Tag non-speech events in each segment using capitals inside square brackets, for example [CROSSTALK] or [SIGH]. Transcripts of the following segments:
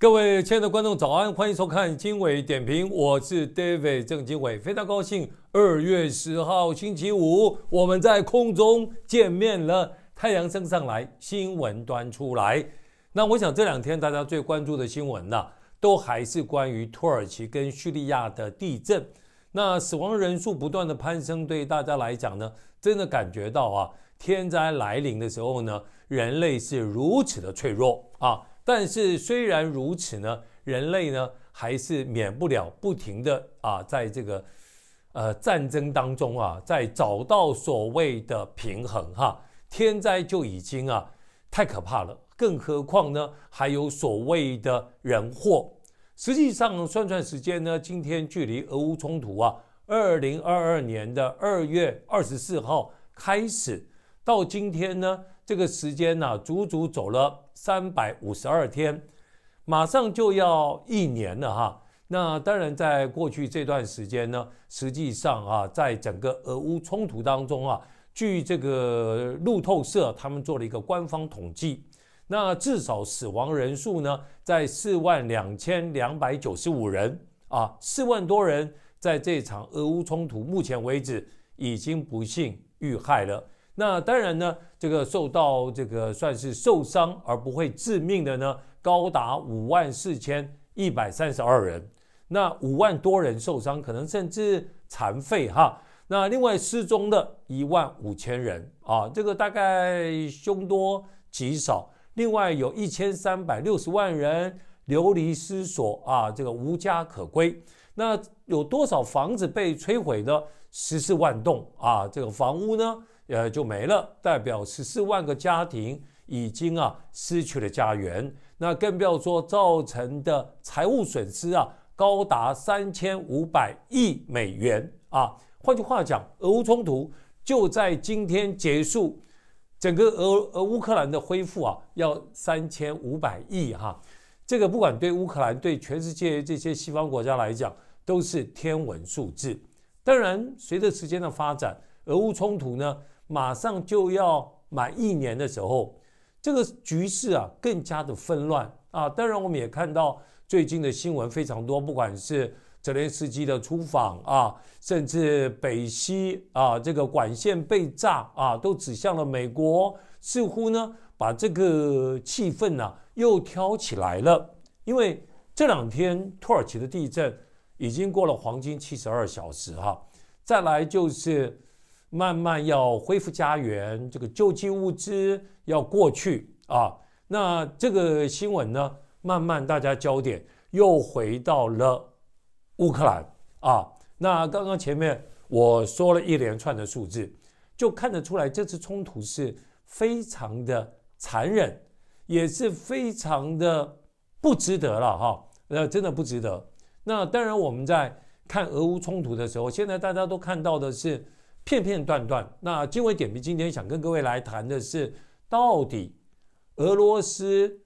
各位亲爱的观众，早安！欢迎收看经纬点评，我是 David 郑经纬，非常高兴二月十号星期五我们在空中见面了。太阳升上来，新闻端出来。那我想这两天大家最关注的新闻呢，都还是关于土耳其跟叙利亚的地震。那死亡人数不断的攀升，对大家来讲呢，真的感觉到啊，天灾来临的时候呢，人类是如此的脆弱啊。但是虽然如此呢，人类呢还是免不了不停的啊，在这个呃战争当中啊，在找到所谓的平衡哈。天灾就已经啊太可怕了，更何况呢还有所谓的人祸。实际上算算时间呢，今天距离俄乌冲突啊，二零二二年的二月二十四号开始到今天呢，这个时间呢足足走了。三百五十二天，马上就要一年了哈。那当然，在过去这段时间呢，实际上啊，在整个俄乌冲突当中啊，据这个路透社他们做了一个官方统计，那至少死亡人数呢，在四万两千两百九十五人啊，四万多人在这场俄乌冲突目前为止已经不幸遇害了。那当然呢，这个受到这个算是受伤而不会致命的呢，高达五万四千一百三十二人。那五万多人受伤，可能甚至残废哈。那另外失踪的一万五千人啊，这个大概凶多吉少。另外有一千三百六十万人流离失所啊，这个无家可归。那有多少房子被摧毁呢？十四万栋啊，这个房屋呢？呃，就没了，代表十四万个家庭已经啊失去了家园，那更不要说造成的财务损失啊，高达三千五百亿美元啊。换句话讲，俄乌冲突就在今天结束，整个俄乌克兰的恢复啊，要三千五百亿哈，这个不管对乌克兰、对全世界这些西方国家来讲，都是天文数字。当然，随着时间的发展，俄乌冲突呢？马上就要满一年的时候，这个局势啊更加的纷乱啊。当然，我们也看到最近的新闻非常多，不管是泽连斯基的出访啊，甚至北溪啊这个管线被炸啊，都指向了美国，似乎呢把这个气氛呢又挑起来了。因为这两天土耳其的地震已经过了黄金七十二小时哈，再来就是。慢慢要恢复家园，这个救济物资要过去啊。那这个新闻呢，慢慢大家焦点又回到了乌克兰啊。那刚刚前面我说了一连串的数字，就看得出来这次冲突是非常的残忍，也是非常的不值得了哈。那真的不值得。那当然我们在看俄乌冲突的时候，现在大家都看到的是。片片段段。那经纬点评今天想跟各位来谈的是，到底俄罗斯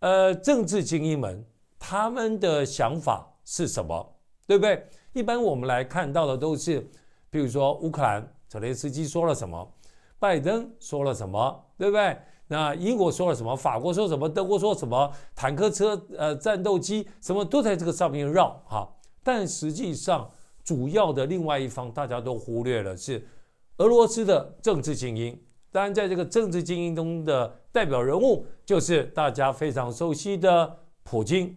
呃政治精英们他们的想法是什么，对不对？一般我们来看到的都是，比如说乌克兰泽连斯基说了什么，拜登说了什么，对不对？那英国说了什么，法国说什么，德国说什么，坦克车、呃战斗机什么都在这个上面绕哈，但实际上。主要的另外一方，大家都忽略了是俄罗斯的政治精英。当然，在这个政治精英中的代表人物，就是大家非常熟悉的普京。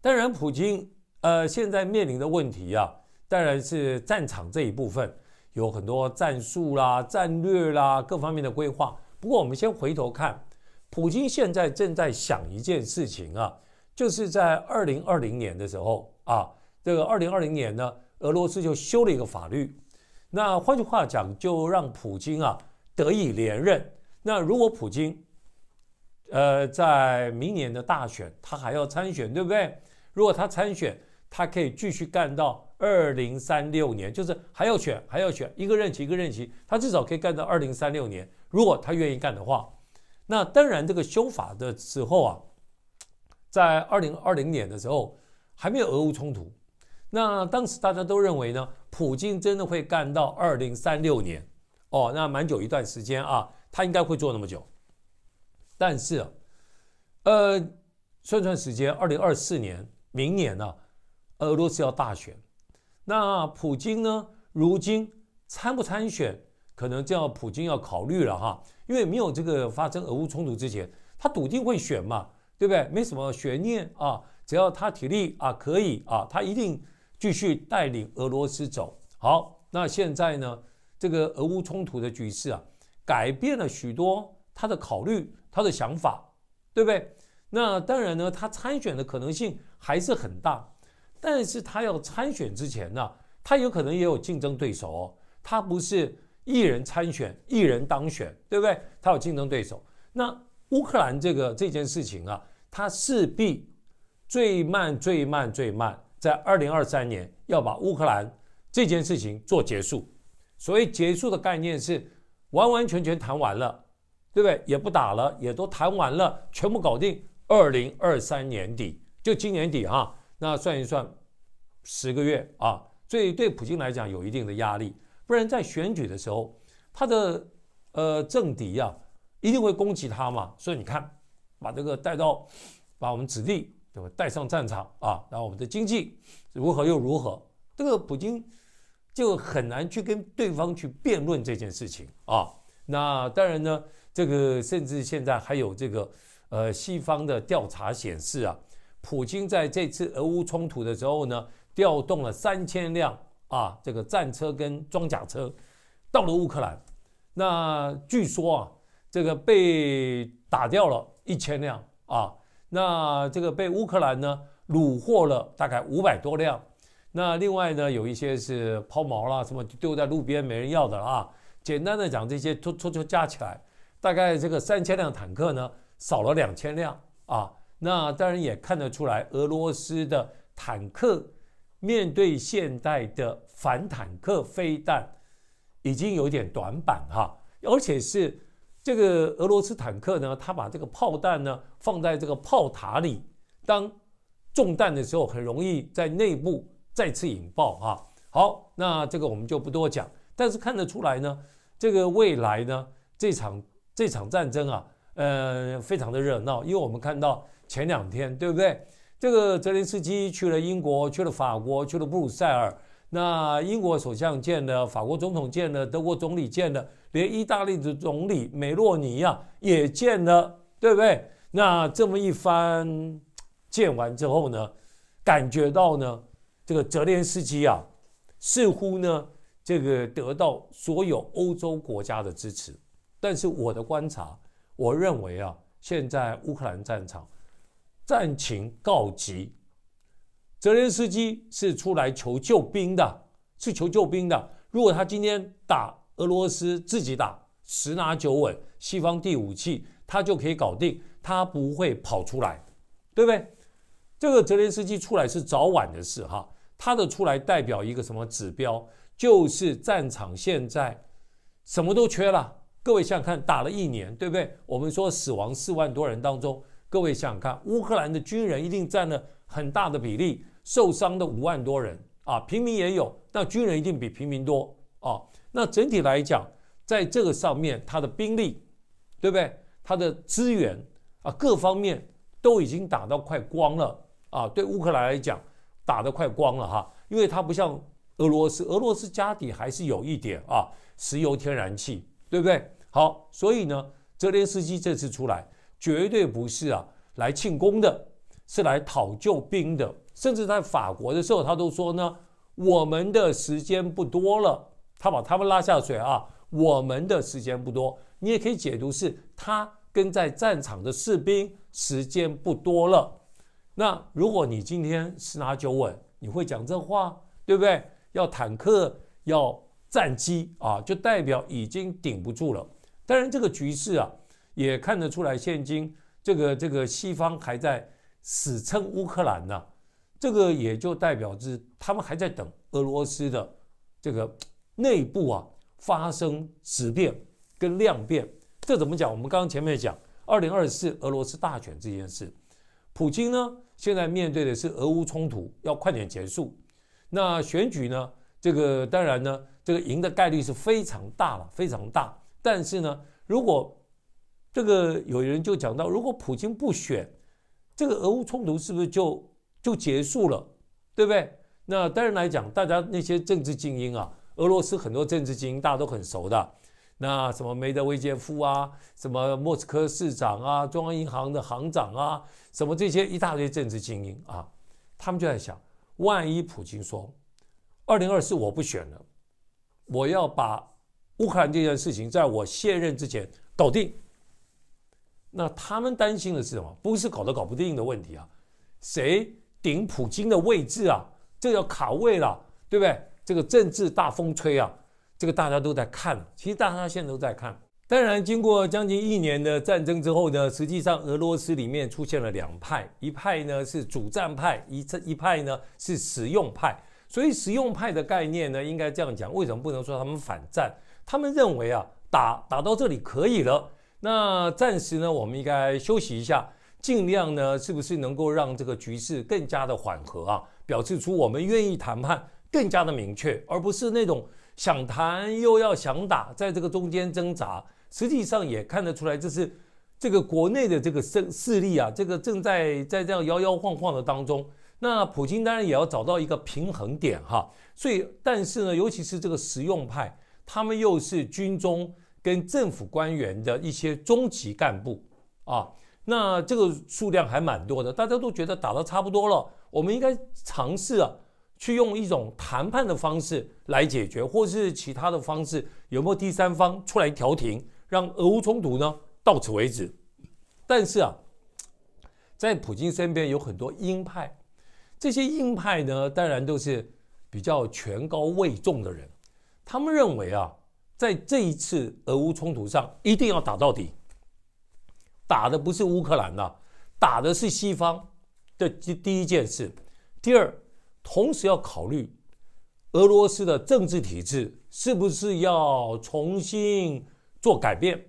当然，普京呃，现在面临的问题啊，当然是战场这一部分有很多战术啦、战略啦各方面的规划。不过，我们先回头看，普京现在正在想一件事情啊，就是在二零二零年的时候啊。这个二零二零年呢，俄罗斯就修了一个法律，那换句话讲，就让普京啊得以连任。那如果普京呃在明年的大选他还要参选，对不对？如果他参选，他可以继续干到二零三六年，就是还要选还要选一个任期一个任期，他至少可以干到二零三六年。如果他愿意干的话，那当然这个修法的时候啊，在二零二零年的时候还没有俄乌冲突。那当时大家都认为呢，普京真的会干到二零三六年哦，那蛮久一段时间啊，他应该会做那么久。但是，呃，算算时间，二零二四年，明年呢，俄罗斯要大选，那普京呢，如今参不参选，可能就要普京要考虑了哈，因为没有这个发生俄乌冲突之前，他笃定会选嘛，对不对？没什么悬念啊，只要他体力啊可以啊，他一定。继续带领俄罗斯走好。那现在呢？这个俄乌冲突的局势啊，改变了许多他的考虑，他的想法，对不对？那当然呢，他参选的可能性还是很大，但是他要参选之前呢，他有可能也有竞争对手，哦，他不是一人参选，一人当选，对不对？他有竞争对手。那乌克兰这个这件事情啊，他势必最慢，最慢，最慢。在二零二三年要把乌克兰这件事情做结束，所谓结束的概念是完完全全谈完了，对不对？也不打了，也都谈完了，全部搞定。二零二三年底就今年底哈，那算一算，十个月啊，所以对普京来讲有一定的压力，不然在选举的时候，他的呃政敌呀一定会攻击他嘛。所以你看，把这个带到把我们子弟。带上战场啊，然后我们的经济如何又如何？这个普京就很难去跟对方去辩论这件事情啊。那当然呢，这个甚至现在还有这个呃，西方的调查显示啊，普京在这次俄乌冲突的时候呢，调动了三千辆啊，这个战车跟装甲车到了乌克兰。那据说啊，这个被打掉了一千辆啊。那这个被乌克兰呢虏获了大概五百多辆，那另外呢有一些是抛锚了，什么丢在路边没人要的啊。简单的讲，这些突突突加起来，大概这个三千辆坦克呢少了两千辆啊。那当然也看得出来，俄罗斯的坦克面对现代的反坦克飞弹，已经有点短板哈，而且是。这个俄罗斯坦克呢，它把这个炮弹呢放在这个炮塔里，当中弹的时候很容易在内部再次引爆啊。好，那这个我们就不多讲。但是看得出来呢，这个未来呢，这场这场战争啊，呃，非常的热闹，因为我们看到前两天，对不对？这个泽连斯基去了英国，去了法国，去了布鲁塞尔。那英国首相见了，法国总统见了，德国总理见了。连意大利的总理梅洛尼啊也见了，对不对？那这么一番见完之后呢，感觉到呢，这个泽连斯基啊，似乎呢这个得到所有欧洲国家的支持。但是我的观察，我认为啊，现在乌克兰战场战情告急，泽连斯基是出来求救兵的，是求救兵的。如果他今天打，俄罗斯自己打十拿九稳，西方第五器他就可以搞定，他不会跑出来，对不对？这个泽连斯基出来是早晚的事哈，他的出来代表一个什么指标？就是战场现在什么都缺了。各位想想看，打了一年，对不对？我们说死亡四万多人当中，各位想想看，乌克兰的军人一定占了很大的比例，受伤的五万多人啊，平民也有，但军人一定比平民多啊。那整体来讲，在这个上面，他的兵力，对不对？他的资源啊，各方面都已经打到快光了啊。对乌克兰来讲，打的快光了哈，因为他不像俄罗斯，俄罗斯家底还是有一点啊，石油、天然气，对不对？好，所以呢，泽连斯基这次出来，绝对不是啊来庆功的，是来讨救兵的。甚至在法国的时候，他都说呢，我们的时间不多了。他把他们拉下水啊！我们的时间不多，你也可以解读是他跟在战场的士兵时间不多了。那如果你今天十拿九稳，你会讲这话，对不对？要坦克，要战机啊，就代表已经顶不住了。当然，这个局势啊，也看得出来，现今这个这个西方还在死撑乌克兰呢，这个也就代表是他们还在等俄罗斯的这个。内部啊发生质变跟量变，这怎么讲？我们刚刚前面讲二零二四俄罗斯大选这件事，普京呢现在面对的是俄乌冲突，要快点结束。那选举呢？这个当然呢，这个赢的概率是非常大了，非常大。但是呢，如果这个有人就讲到，如果普京不选，这个俄乌冲突是不是就就结束了？对不对？那当然来讲，大家那些政治精英啊。俄罗斯很多政治精英，大家都很熟的，那什么梅德韦杰夫啊，什么莫斯科市长啊，中央银行的行长啊，什么这些一大堆政治精英啊，他们就在想，万一普京说，二零二四我不选了，我要把乌克兰这件事情在我卸任之前搞定，那他们担心的是什么？不是搞都搞不定的问题啊，谁顶普京的位置啊？这叫卡位了，对不对？这个政治大风吹啊，这个大家都在看。其实大家现在都在看。当然，经过将近一年的战争之后呢，实际上俄罗斯里面出现了两派，一派呢是主战派，一这一派呢是实用派。所以实用派的概念呢，应该这样讲：为什么不能说他们反战？他们认为啊，打打到这里可以了，那暂时呢，我们应该休息一下，尽量呢，是不是能够让这个局势更加的缓和啊？表示出我们愿意谈判。更加的明确，而不是那种想谈又要想打，在这个中间挣扎。实际上也看得出来，这是这个国内的这个势势力啊，这个正在在这样摇摇晃晃的当中。那普京当然也要找到一个平衡点哈。所以，但是呢，尤其是这个实用派，他们又是军中跟政府官员的一些中级干部啊，那这个数量还蛮多的。大家都觉得打的差不多了，我们应该尝试啊。去用一种谈判的方式来解决，或是其他的方式，有没有第三方出来调停，让俄乌冲突呢到此为止？但是啊，在普京身边有很多鹰派，这些鹰派呢，当然都是比较权高位重的人，他们认为啊，在这一次俄乌冲突上一定要打到底。打的不是乌克兰呐，打的是西方。的第第一件事，第二。同时要考虑俄罗斯的政治体制是不是要重新做改变，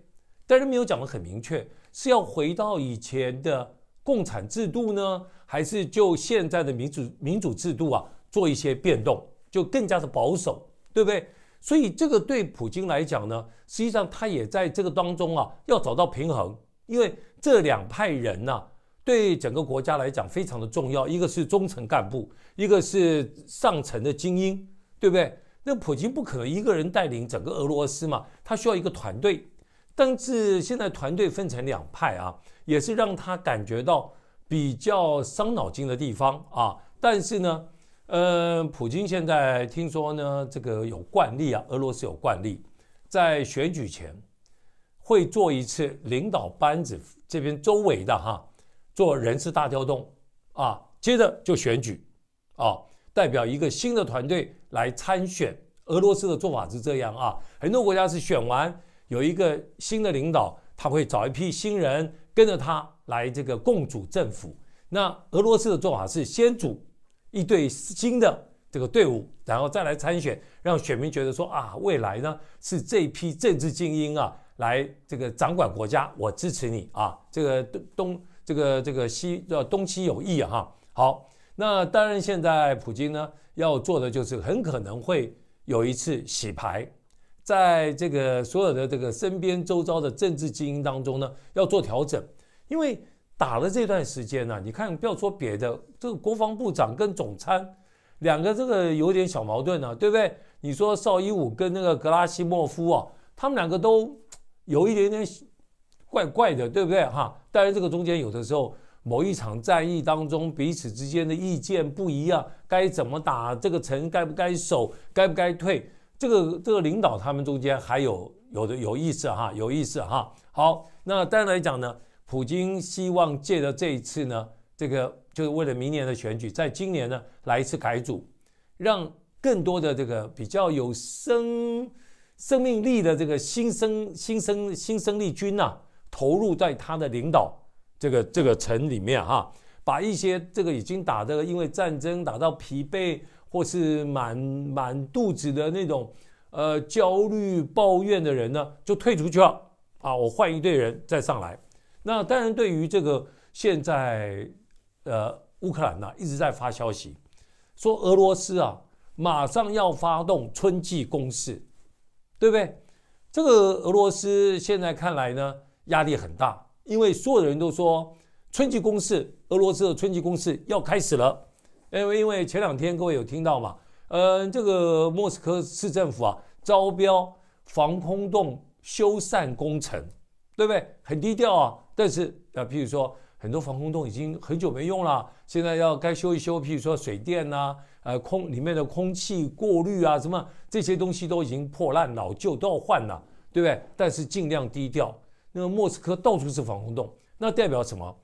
但是没有讲得很明确，是要回到以前的共产制度呢，还是就现在的民主民主制度啊做一些变动，就更加的保守，对不对？所以这个对普京来讲呢，实际上他也在这个当中啊要找到平衡，因为这两派人呢。对整个国家来讲非常的重要，一个是中层干部，一个是上层的精英，对不对？那普京不可能一个人带领整个俄罗斯嘛，他需要一个团队。但是现在团队分成两派啊，也是让他感觉到比较伤脑筋的地方啊。但是呢，呃，普京现在听说呢，这个有惯例啊，俄罗斯有惯例，在选举前会做一次领导班子这边周围的哈。做人事大调动，啊，接着就选举，啊，代表一个新的团队来参选。俄罗斯的做法是这样啊，很多国家是选完有一个新的领导，他会找一批新人跟着他来这个共组政府。那俄罗斯的做法是先组一对新的这个队伍，然后再来参选，让选民觉得说啊，未来呢是这批政治精英啊来这个掌管国家，我支持你啊，这个东东。这个这个西叫东西有谊哈，好，那当然现在普京呢要做的就是很可能会有一次洗牌，在这个所有的这个身边周遭的政治精英当中呢要做调整，因为打了这段时间呢，你看不要说别的，这个国防部长跟总参两个这个有点小矛盾呢，对不对？你说绍伊武跟那个格拉西莫夫啊，他们两个都有一点点。怪怪的，对不对哈？当然，这个中间有的时候，某一场战役当中，彼此之间的意见不一样，该怎么打这个城，该不该守，该不该退？这个这个领导他们中间还有有的有意思哈，有意思哈。好，那当然来讲呢，普京希望借着这一次呢，这个就是为了明年的选举，在今年呢来一次改组，让更多的这个比较有生生命力的这个新生新生新生力军呐。投入在他的领导这个这个城里面哈，把一些这个已经打的因为战争打到疲惫或是满满肚子的那种呃焦虑抱怨的人呢，就退出去了啊！我换一队人再上来。那当然，对于这个现在呃乌克兰呢一直在发消息说俄罗斯啊马上要发动春季攻势，对不对？这个俄罗斯现在看来呢？压力很大，因为所有的人都说春季攻势，俄罗斯的春季攻势要开始了。因为因为前两天各位有听到嘛，嗯，这个莫斯科市政府啊，招标防空洞修缮工程，对不对？很低调啊，但是啊，譬如说很多防空洞已经很久没用了，现在要该修一修，譬如说水电呐，呃，空里面的空气过滤啊，什么这些东西都已经破烂老旧，都要换了，对不对？但是尽量低调。那个莫斯科到处是防空洞，那代表什么？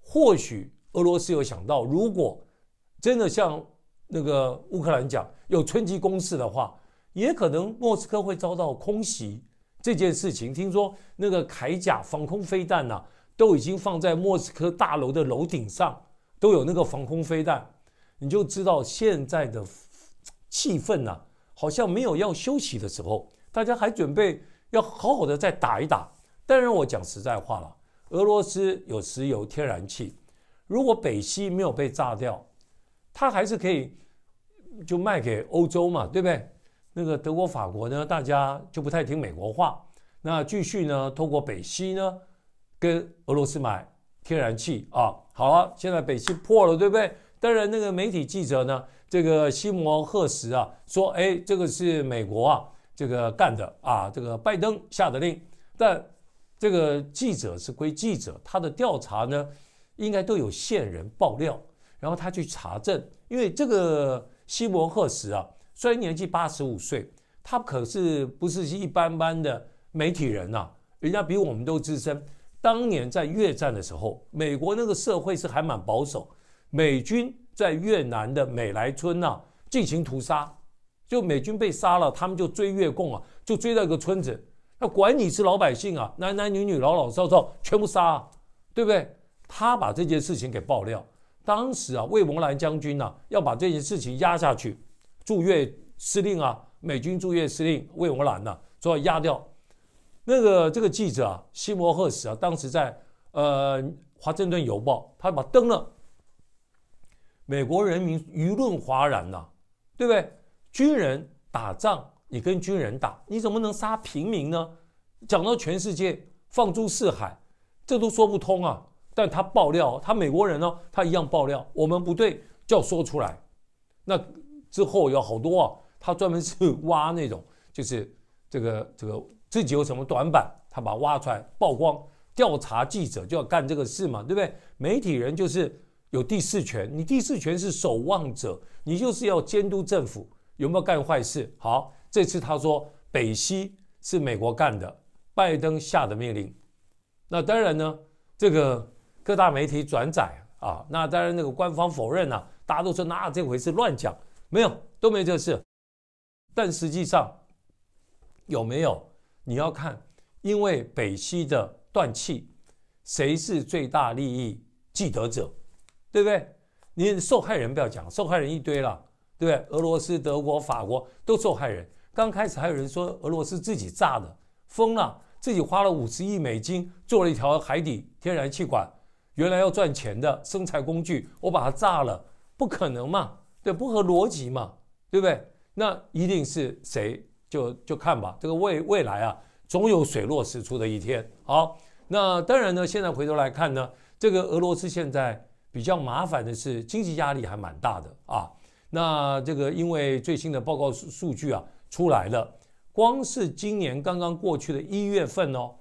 或许俄罗斯有想到，如果真的像那个乌克兰讲有春季攻势的话，也可能莫斯科会遭到空袭。这件事情，听说那个铠甲防空飞弹呢，都已经放在莫斯科大楼的楼顶上，都有那个防空飞弹。你就知道现在的气氛呢，好像没有要休息的时候，大家还准备要好好的再打一打。但是我讲实在话了，俄罗斯有石油、天然气，如果北溪没有被炸掉，它还是可以就卖给欧洲嘛，对不对？那个德国、法国呢，大家就不太听美国话，那继续呢，通过北溪呢跟俄罗斯买天然气啊。好了，现在北溪破了，对不对？当然，那个媒体记者呢，这个西摩·赫什啊说，哎，这个是美国啊，这个干的啊，这个拜登下的令，但。这个记者是归记者，他的调查呢，应该都有线人爆料，然后他去查证。因为这个西摩赫什啊，虽然年纪八十五岁，他可是不是一般般的媒体人呐，人家比我们都资深。当年在越战的时候，美国那个社会是还蛮保守，美军在越南的美莱村呐进行屠杀，就美军被杀了，他们就追越共啊，就追到一个村子。要管你是老百姓啊，男男女女、老老少少，全部杀，啊，对不对？他把这件事情给爆料。当时啊，魏文兰将军呢，要把这件事情压下去。驻越司令啊，美军驻越司令魏文兰呢，说要压掉那个这个记者啊，西摩·赫什啊，当时在呃《华盛顿邮报》，他把登了，美国人民舆论哗然呐，对不对？军人打仗，你跟军人打，你怎么能杀平民呢？讲到全世界放诸四海，这都说不通啊！但他爆料，他美国人哦，他一样爆料。我们不对就要说出来。那之后有好多啊，他专门是挖那种，就是这个这个自己有什么短板，他把挖出来曝光。调查记者就要干这个事嘛，对不对？媒体人就是有第四权，你第四权是守望者，你就是要监督政府有没有干坏事。好，这次他说北溪是美国干的。拜登下的命令，那当然呢，这个各大媒体转载啊，那当然那个官方否认啊，大家都说那这回事乱讲，没有都没这事。但实际上有没有？你要看，因为北溪的断气，谁是最大利益既得者？对不对？你受害人不要讲，受害人一堆了，对不对？俄罗斯、德国、法国都受害人。刚开始还有人说俄罗斯自己炸的。疯了！自己花了五十亿美金做了一条海底天然气管，原来要赚钱的生财工具，我把它炸了，不可能嘛？对，不合逻辑嘛？对不对？那一定是谁？就就看吧。这个未未来啊，总有水落石出的一天。好，那当然呢，现在回头来看呢，这个俄罗斯现在比较麻烦的是经济压力还蛮大的啊。那这个因为最新的报告数数据啊出来了。光是今年刚刚过去的一月份哦，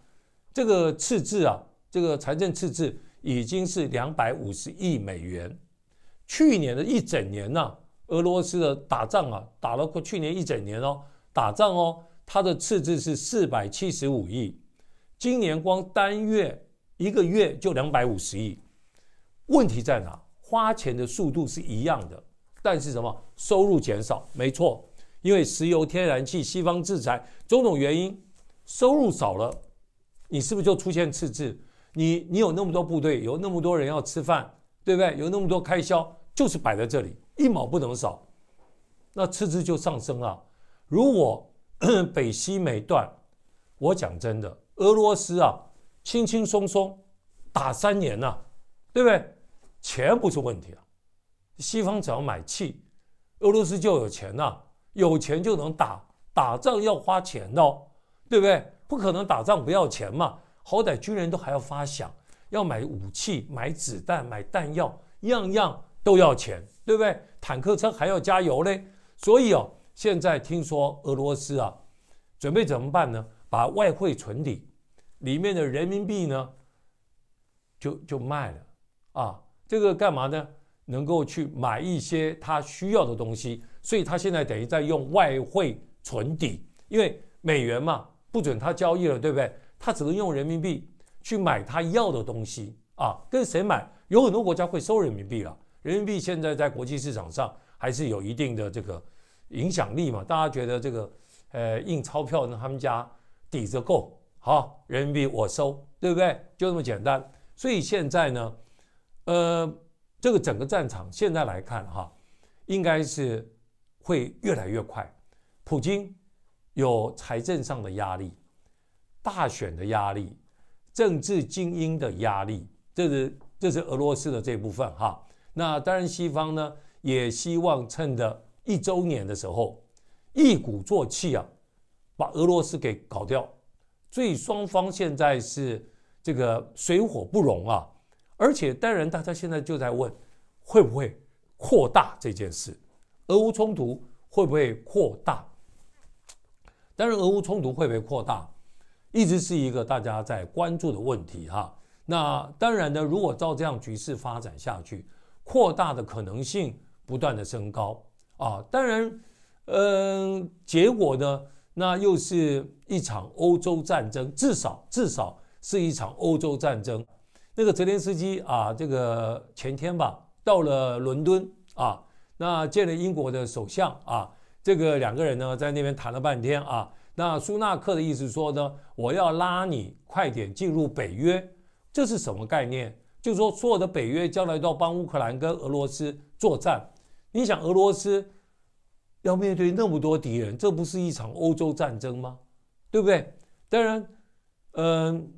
这个赤字啊，这个财政赤字已经是两百五十亿美元。去年的一整年呐，俄罗斯的打仗啊，打了过去年一整年哦，打仗哦，它的赤字是四百七十五亿。今年光单月一个月就两百五十亿。问题在哪？花钱的速度是一样的，但是什么？收入减少，没错。因为石油、天然气、西方制裁种种原因，收入少了，你是不是就出现赤字？你你有那么多部队，有那么多人要吃饭，对不对？有那么多开销，就是摆在这里，一毛不能少，那赤字就上升了。如果 [CLEARS THROAT] 北西没断，我讲真的，俄罗斯啊，轻轻松松打三年呐，对不对？钱不是问题啊，西方只要买气，俄罗斯就有钱了。有钱就能打，打仗要花钱哦，对不对？不可能打仗不要钱嘛，好歹军人都还要发饷，要买武器、买子弹、买弹药，样样都要钱，对不对？坦克车还要加油嘞。所以哦，现在听说俄罗斯啊，准备怎么办呢？把外汇存底里面的人民币呢，就就卖了啊，这个干嘛呢？能够去买一些他需要的东西。所以，他现在等于在用外汇存底，因为美元嘛，不准他交易了，对不对？他只能用人民币去买他要的东西啊。跟谁买？有很多国家会收人民币了。人民币现在在国际市场上还是有一定的这个影响力嘛。大家觉得这个，呃，印钞票呢，他们家底子够，好，人民币我收，对不对？就这么简单。所以现在呢，呃，这个整个战场现在来看哈，应该是。会越来越快。普京有财政上的压力、大选的压力、政治精英的压力，这是这是俄罗斯的这部分哈。那当然，西方呢也希望趁着一周年的时候一鼓作气啊，把俄罗斯给搞掉。所以双方现在是这个水火不容啊。而且当然，大家现在就在问，会不会扩大这件事？俄乌冲突会不会扩大？当然，俄乌冲突会不会扩大，一直是一个大家在关注的问题哈。那当然呢，如果照这样局势发展下去，扩大的可能性不断的升高啊。当然，嗯，结果呢，那又是一场欧洲战争，至少至少是一场欧洲战争。那个泽连斯基啊，这个前天吧，到了伦敦啊。那见了英国的首相啊，这个两个人呢在那边谈了半天啊。那苏纳克的意思说呢，我要拉你快点进入北约，这是什么概念？就是说，所有的北约将来都要帮乌克兰跟俄罗斯作战。你想，俄罗斯要面对那么多敌人，这不是一场欧洲战争吗？对不对？当然，嗯，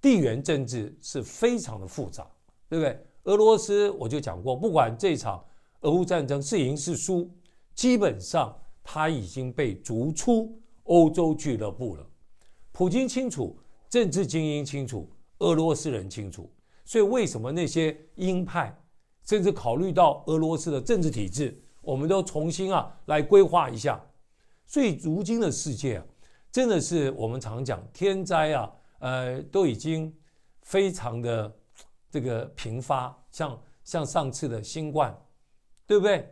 地缘政治是非常的复杂，对不对？俄罗斯我就讲过，不管这场。俄乌战争是赢是输，基本上他已经被逐出欧洲俱乐部了。普京清楚，政治精英清楚，俄罗斯人清楚。所以为什么那些鹰派，甚至考虑到俄罗斯的政治体制，我们都重新啊来规划一下。所以如今的世界啊，真的是我们常讲天灾啊，呃，都已经非常的这个频发，像像上次的新冠。对不对？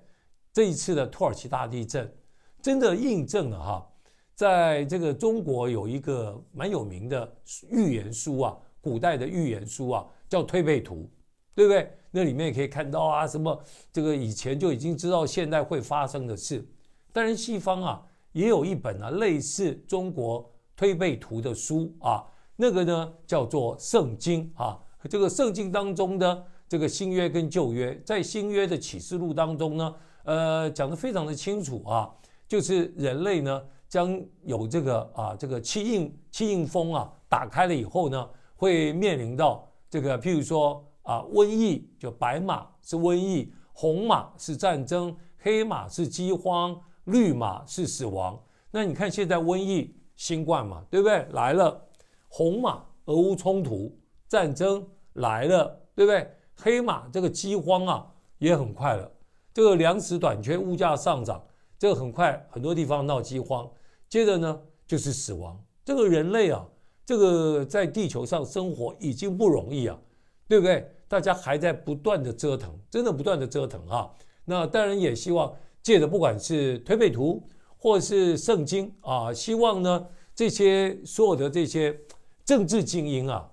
这一次的土耳其大地震，真的印证了哈，在这个中国有一个蛮有名的预言书啊，古代的预言书啊，叫《推背图》，对不对？那里面可以看到啊，什么这个以前就已经知道，现在会发生的事。当然，西方啊也有一本啊类似中国《推背图》的书啊，那个呢叫做《圣经》啊，这个《圣经》当中呢。这个新约跟旧约，在新约的启示录当中呢，呃，讲得非常的清楚啊，就是人类呢将有这个啊，这个七印七印封啊打开了以后呢，会面临到这个譬如说啊，瘟疫就白马是瘟疫，红马是战争，黑马是饥荒，绿马是死亡。那你看现在瘟疫新冠嘛，对不对？来了，红马俄乌冲突战争来了，对不对？黑马这个饥荒啊也很快了，这个粮食短缺，物价上涨，这个很快很多地方闹饥荒，接着呢就是死亡。这个人类啊，这个在地球上生活已经不容易啊，对不对？大家还在不断的折腾，真的不断的折腾啊。那当然也希望借着不管是推背图或是圣经啊，希望呢这些所有的这些政治精英啊。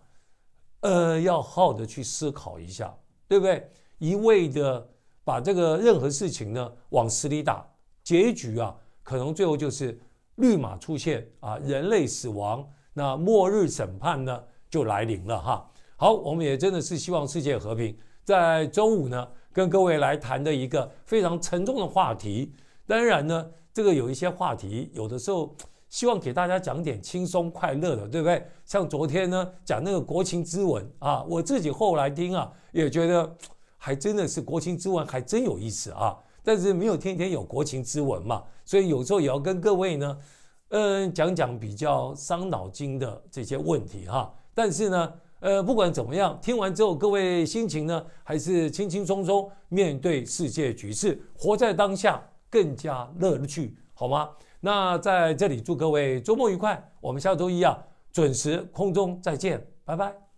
呃，要好好的去思考一下，对不对？一味的把这个任何事情呢往死里打，结局啊，可能最后就是绿马出现啊，人类死亡，那末日审判呢就来临了哈。好，我们也真的是希望世界和平。在周五呢，跟各位来谈的一个非常沉重的话题。当然呢，这个有一些话题，有的时候。希望给大家讲点轻松快乐的，对不对？像昨天呢，讲那个国情之文啊，我自己后来听啊，也觉得还真的是国情之文，还真有意思啊。但是没有天天有国情之文嘛，所以有时候也要跟各位呢，嗯，讲讲比较伤脑筋的这些问题哈。但是呢，呃，不管怎么样，听完之后各位心情呢，还是轻轻松松面对世界局势，活在当下，更加乐趣，好吗？那在这里祝各位周末愉快，我们下周一啊准时空中再见，拜拜。